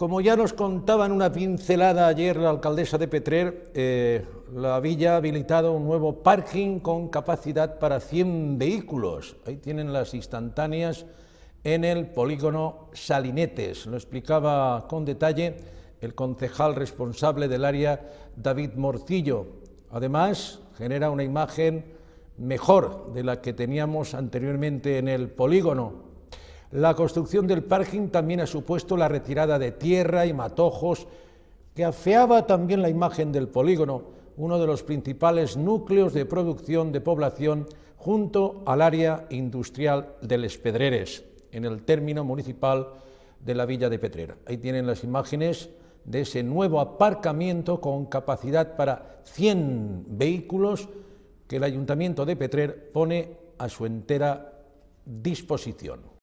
Como ya nos contaba en una pincelada ayer la alcaldesa de Petrer, eh, la villa ha habilitado un nuevo parking con capacidad para 100 vehículos. Ahí tienen las instantáneas en el polígono Salinetes. Lo explicaba con detalle el concejal responsable del área, David Morcillo. Además, genera una imagen mejor de la que teníamos anteriormente en el polígono. La construcción del parking también ha supuesto la retirada de tierra y matojos, que afeaba también la imagen del polígono, uno de los principales núcleos de producción de población junto al área industrial de Les Pedreres, en el término municipal de la villa de Petrera. Ahí tienen las imágenes de ese nuevo aparcamiento con capacidad para 100 vehículos que el Ayuntamiento de Petrer pone a su entera disposición.